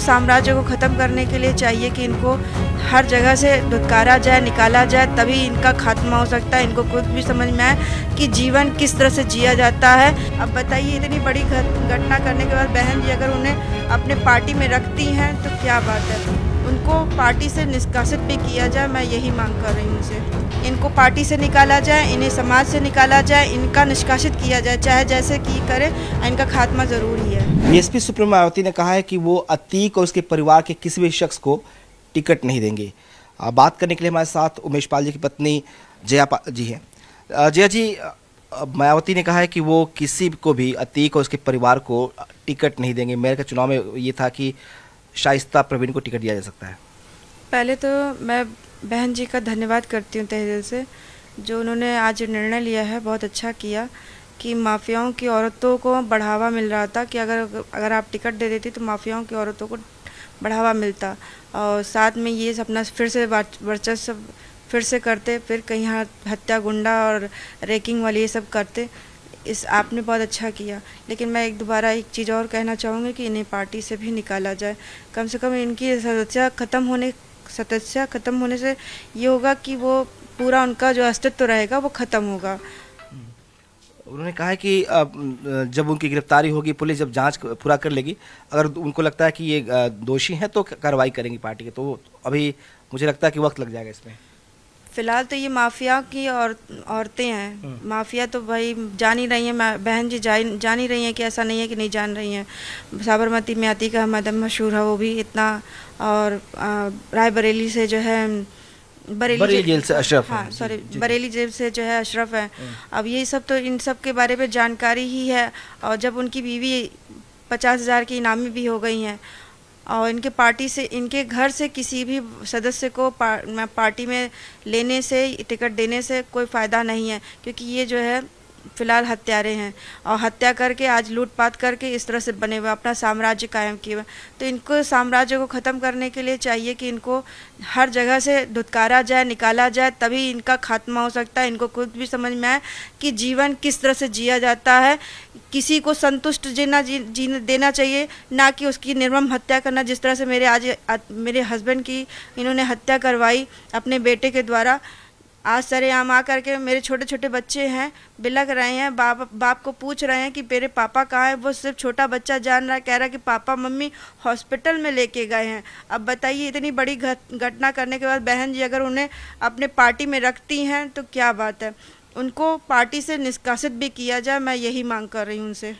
साम्राज्य को ख़त्म करने के लिए चाहिए कि इनको हर जगह से धुतकारा जाए निकाला जाए तभी इनका खात्मा हो सकता है इनको खुद भी समझ में आए कि जीवन किस तरह से जिया जाता है अब बताइए इतनी बड़ी घटना करने के बाद बहन जी अगर उन्हें अपने पार्टी में रखती हैं तो क्या बात है उनको पार्टी से निष्कासित भी किया जाए मैं यही मांग कर रही हूँ उनसे इनको पार्टी से निकाला जाए इन्हें समाज से निकाला जाए इनका निष्कासित किया जाए चाहे जैसे की करे इनका खात्मा जरूर ही है डीएसपी सुप्रीम मायावती ने कहा है कि वो अतीक और उसके परिवार के किसी भी शख्स को टिकट नहीं देंगे बात करने के लिए हमारे साथ उमेश पाल जी की पत्नी जया जी हैं जया जी मायावती ने कहा है कि वो किसी को भी अतीक और उसके परिवार को टिकट नहीं देंगे मेयर का चुनाव में ये था कि शाइस्ता प्रवीण को टिकट दिया जा सकता है पहले तो मैं बहन जी का धन्यवाद करती हूँ तहदिल से जो उन्होंने आज निर्णय लिया है बहुत अच्छा किया कि माफियाओं की औरतों को बढ़ावा मिल रहा था कि अगर अगर आप टिकट दे देती तो माफियाओं की औरतों को बढ़ावा मिलता और साथ में ये सपना फिर से वर्चस्व फिर से करते फिर कहीं हत्या गुंडा और रेकिंग वाली ये सब करते इस आपने बहुत अच्छा किया लेकिन मैं एक दोबारा एक चीज़ और कहना चाहूँगी कि इन्हें पार्टी से भी निकाला जाए कम से कम इनकी सदस्या ख़त्म होने सदस्या ख़त्म होने से ये होगा कि वो पूरा उनका जो अस्तित्व तो रहेगा वो ख़त्म होगा उन्होंने कहा है कि जब उनकी गिरफ्तारी होगी पुलिस जब जांच पूरा कर लेगी अगर उनको लगता है कि ये दोषी हैं तो कार्रवाई करेंगी पार्टी के तो अभी मुझे लगता है कि वक्त लग जाएगा इसमें फिलहाल तो ये माफिया की और औरतें हैं हाँ। माफिया तो भाई जान ही रही हैं बहन जी जान जान ही रही हैं कि ऐसा नहीं है कि नहीं जान रही हैं साबरमती में आती का मदम मशहूर है वो भी इतना और रायबरेली से जो है बरेली, बरेली जेल से अशरफ हाँ सॉरी बरेली जेल से जो है अशरफ है हाँ। अब ये सब तो इन सब के बारे में जानकारी ही है और जब उनकी बीवी पचास हज़ार की इनामी भी हो गई हैं और इनके पार्टी से इनके घर से किसी भी सदस्य को पार्टी में लेने से टिकट देने से कोई फ़ायदा नहीं है क्योंकि ये जो है फ़िलहाल हत्यारे हैं और हत्या करके आज लूटपाट करके इस तरह से बने हुए अपना साम्राज्य कायम किए तो इनको साम्राज्य को ख़त्म करने के लिए चाहिए कि इनको हर जगह से धुतकारा जाए निकाला जाए तभी इनका खात्मा हो सकता है इनको खुद भी समझ में आए कि जीवन किस तरह से जिया जाता है किसी को संतुष्ट जीना जी, देना चाहिए ना कि उसकी निर्मम हत्या करना जिस तरह से मेरे आज मेरे हस्बैंड की इन्होंने हत्या करवाई अपने बेटे के द्वारा आज यहाँ आ करके मेरे छोटे छोटे बच्चे हैं बिलक रहे हैं बाप बाप को पूछ रहे हैं कि मेरे पापा कहाँ हैं वो सिर्फ छोटा बच्चा जान रहा कह रहा कि पापा मम्मी हॉस्पिटल में लेके गए हैं अब बताइए इतनी बड़ी घटना करने के बाद बहन जी अगर उन्हें अपने पार्टी में रखती हैं तो क्या बात है उनको पार्टी से निष्कासित भी किया जाए मैं यही मांग कर रही हूँ उनसे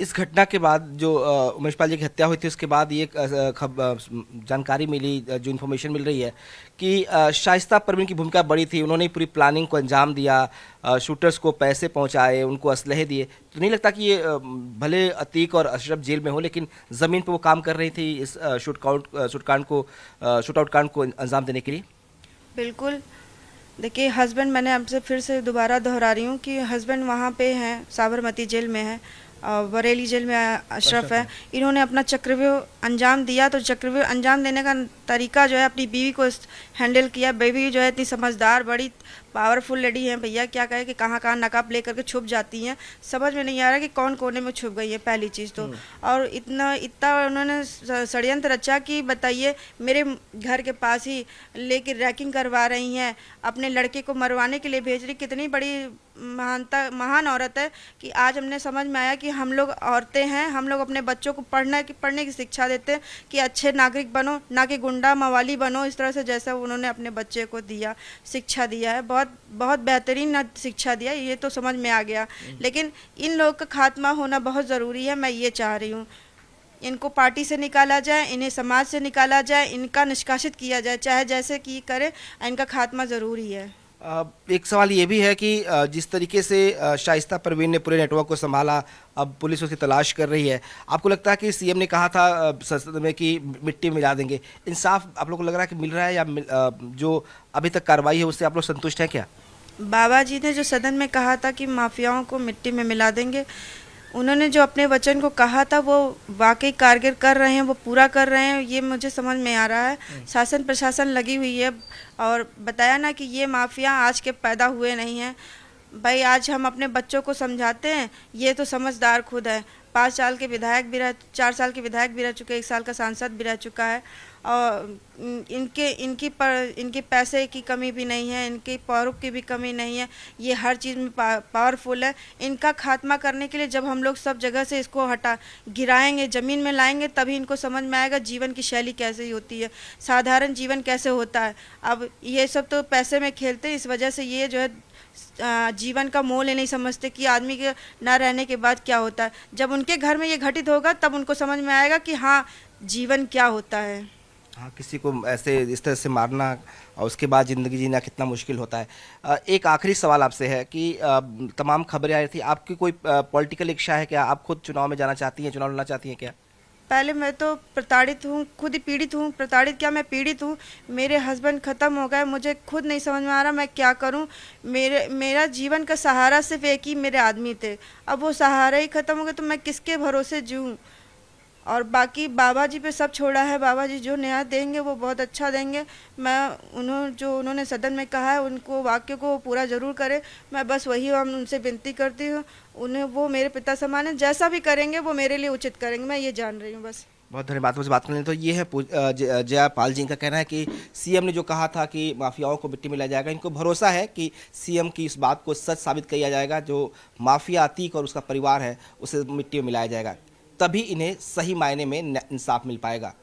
इस घटना के बाद जो उमेश पाल जी की हत्या हुई थी उसके बाद ये जानकारी मिली जो इन्फॉर्मेशन मिल रही है कि शाइस्ता परवीन की भूमिका बड़ी थी उन्होंने पूरी प्लानिंग को अंजाम दिया शूटर्स को पैसे पहुंचाए उनको असलहे दिए तो नहीं लगता कि ये भले अतीक और अशरफ जेल में हो लेकिन ज़मीन पर वो काम कर रही थी इस शूट काउंट शूटकांड को आउट कांड को अंजाम देने के लिए बिल्कुल देखिए हस्बैंड मैंने आपसे फिर से दोबारा दोहरा रही हूँ कि हस्बैंड वहाँ पे हैं साबरमती जेल में हैं बरेली जेल में अशरफ अच्छा। है इन्होंने अपना चक्रव्यूह अंजाम दिया तो चक्रव्यूह अंजाम देने का तरीका जो है अपनी बीवी को हैंडल किया बीवी जो है इतनी समझदार बड़ी पावरफुल लेडी हैं भैया क्या कहे कि कहाँ कहाँ नकाब ले करके छुप जाती हैं समझ में नहीं आ रहा कि कौन कोने में छुप गई है पहली चीज़ तो हम्म। और इतना इतना उन्होंने षडयंत्र रचा कि बताइए मेरे घर के पास ही कर रैकिंग करवा रही हैं अपने लड़के को मरवाने के लिए भेज रही कितनी बड़ी महानता महान औरत है कि आज हमने समझ में आया कि हम लोग औरतें हैं हम लोग अपने बच्चों को पढ़ना की पढ़ने की शिक्षा देते हैं कि अच्छे नागरिक बनो ना कि गुंडा गुंडा मवाली बनो इस तरह से जैसा उन्होंने अपने बच्चे को दिया शिक्षा दिया है बहुत बहुत बेहतरीन शिक्षा दिया ये तो समझ में आ गया लेकिन इन लोग का खात्मा होना बहुत ज़रूरी है मैं ये चाह रही हूँ इनको पार्टी से निकाला जाए इन्हें समाज से निकाला जाए इनका निष्कासित किया जाए चाहे जैसे कि करे इनका खात्मा ज़रूरी है एक सवाल ये भी है कि जिस तरीके से शाइस्ता परवीन ने पूरे नेटवर्क को संभाला अब पुलिस उसकी तलाश कर रही है आपको लगता है कि सीएम ने कहा था संसद में कि मिट्टी मिला देंगे इंसाफ आप लोग को लग रहा है कि मिल रहा है या जो अभी तक कार्रवाई है उससे आप लोग संतुष्ट हैं क्या बाबा जी ने जो सदन में कहा था कि माफियाओं को मिट्टी में मिला देंगे उन्होंने जो अपने वचन को कहा था वो वाकई कारगर कर रहे हैं वो पूरा कर रहे हैं ये मुझे समझ में आ रहा है हम्म। शासन प्रशासन लगी हुई है और बताया ना कि ये माफिया आज के पैदा हुए नहीं हैं भाई आज हम अपने बच्चों को समझाते हैं ये तो समझदार खुद है पाँच साल के विधायक भी रह चार साल के विधायक भी रह चुके एक साल का सांसद भी रह चुका है और इनके इनकी पर इनके पैसे की कमी भी नहीं है इनके पौरुख की भी कमी नहीं है ये हर चीज़ में पा, पावरफुल है इनका खात्मा करने के लिए जब हम लोग सब जगह से इसको हटा गिराएंगे ज़मीन में लाएंगे तभी इनको समझ में आएगा जीवन की शैली कैसे होती है साधारण जीवन कैसे होता है अब ये सब तो पैसे में खेलते हैं इस वजह से ये जो है जीवन का मोल नहीं समझते कि आदमी के ना रहने के बाद क्या होता है जब उनके घर में ये घटित होगा तब उनको समझ में आएगा कि हाँ जीवन क्या होता है हाँ किसी को ऐसे इस तरह से मारना और उसके बाद ज़िंदगी जीना कितना मुश्किल होता है एक आखिरी सवाल आपसे है कि तमाम खबरें आ रही थी आपकी कोई पॉलिटिकल इच्छा है क्या आप खुद चुनाव में जाना चाहती हैं चुनाव लड़ना चाहती हैं क्या पहले मैं तो प्रताड़ित हूँ खुद ही पीड़ित हूँ प्रताड़ित क्या मैं पीड़ित हूँ मेरे हस्बैंड ख़त्म हो गए मुझे खुद नहीं समझ में आ रहा मैं क्या करूँ मेरे मेरा जीवन का सहारा सिर्फ एक ही मेरे आदमी थे अब वो सहारा ही ख़त्म हो गया तो मैं किसके भरोसे जीऊँ और बाकी बाबा जी पे सब छोड़ा है बाबा जी जो न्याय देंगे वो बहुत अच्छा देंगे मैं उन्होंने जो उन्होंने सदन में कहा है उनको वाक्य को पूरा ज़रूर करें मैं बस वही हम उनसे विनती करती हूँ उन्हें वो मेरे पिता समान है जैसा भी करेंगे वो मेरे लिए उचित करेंगे मैं ये जान रही हूँ बस बहुत धन्यवाद मुझे बात करने तो ये है जयापाल जी का कहना है कि सीएम ने जो कहा था कि माफियाओं को मिट्टी में लाया जाएगा इनको भरोसा है कि सीएम की इस बात को सच साबित किया जाएगा जो माफिया अतीक और उसका परिवार है उसे मिट्टी में मिलाया जाएगा तभी इन्हें सही मायने में इंसाफ मिल पाएगा